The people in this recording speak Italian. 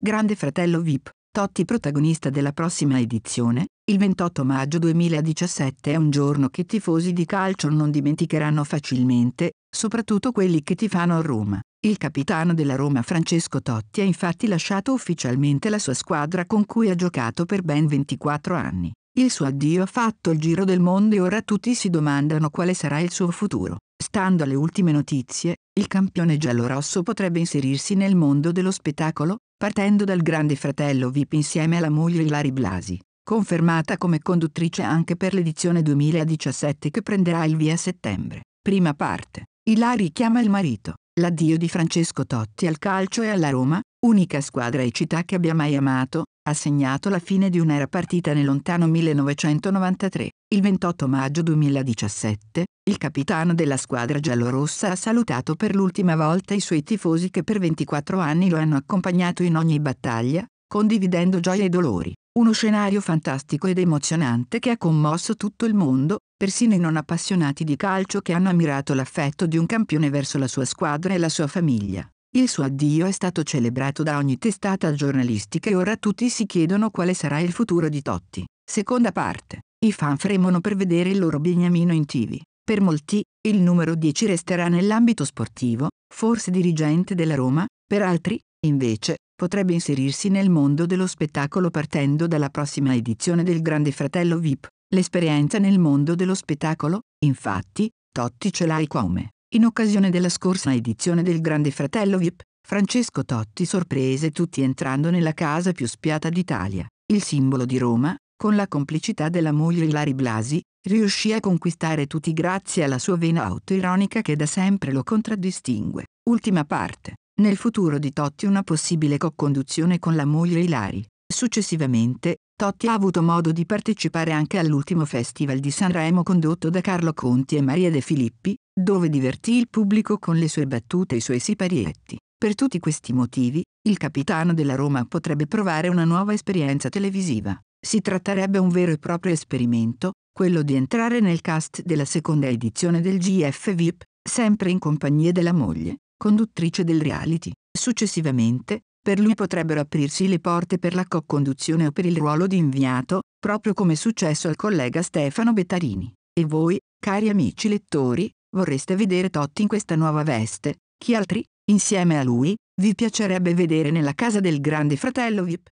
Grande Fratello VIP, Totti protagonista della prossima edizione, il 28 maggio 2017 è un giorno che i tifosi di calcio non dimenticheranno facilmente, soprattutto quelli che tifano a Roma. Il capitano della Roma Francesco Totti ha infatti lasciato ufficialmente la sua squadra con cui ha giocato per ben 24 anni. Il suo addio ha fatto il giro del mondo e ora tutti si domandano quale sarà il suo futuro. Stando alle ultime notizie, il campione giallorosso potrebbe inserirsi nel mondo dello spettacolo, partendo dal grande fratello VIP insieme alla moglie Ilari Blasi, confermata come conduttrice anche per l'edizione 2017 che prenderà il via a settembre. Prima parte. Ilari chiama il marito. L'addio di Francesco Totti al calcio e alla Roma, unica squadra e città che abbia mai amato, ha segnato la fine di un'era partita nel lontano 1993. Il 28 maggio 2017, il capitano della squadra giallorossa ha salutato per l'ultima volta i suoi tifosi che per 24 anni lo hanno accompagnato in ogni battaglia, condividendo gioie e dolori. Uno scenario fantastico ed emozionante che ha commosso tutto il mondo, persino i non appassionati di calcio che hanno ammirato l'affetto di un campione verso la sua squadra e la sua famiglia. Il suo addio è stato celebrato da ogni testata giornalistica e ora tutti si chiedono quale sarà il futuro di Totti. Seconda parte. I fan fremono per vedere il loro Beniamino in TV. Per molti, il numero 10 resterà nell'ambito sportivo, forse dirigente della Roma, per altri, invece, potrebbe inserirsi nel mondo dello spettacolo partendo dalla prossima edizione del Grande Fratello VIP. L'esperienza nel mondo dello spettacolo, infatti, Totti ce l'hai come. In occasione della scorsa edizione del Grande Fratello VIP, Francesco Totti sorprese tutti entrando nella casa più spiata d'Italia, il simbolo di Roma, con la complicità della moglie Ilari Blasi, riuscì a conquistare tutti grazie alla sua vena autoironica che da sempre lo contraddistingue. Ultima parte. Nel futuro di Totti una possibile co-conduzione con la moglie Ilari. Successivamente, Totti ha avuto modo di partecipare anche all'ultimo festival di Sanremo condotto da Carlo Conti e Maria De Filippi, dove divertì il pubblico con le sue battute e i suoi siparietti. Per tutti questi motivi, il capitano della Roma potrebbe provare una nuova esperienza televisiva. Si tratterebbe un vero e proprio esperimento, quello di entrare nel cast della seconda edizione del GF VIP, sempre in compagnia della moglie, conduttrice del reality. Successivamente, per lui potrebbero aprirsi le porte per la co-conduzione o per il ruolo di inviato, proprio come è successo al collega Stefano Bettarini. E voi, cari amici lettori, vorreste vedere Totti in questa nuova veste? Chi altri, insieme a lui, vi piacerebbe vedere nella casa del grande fratello VIP?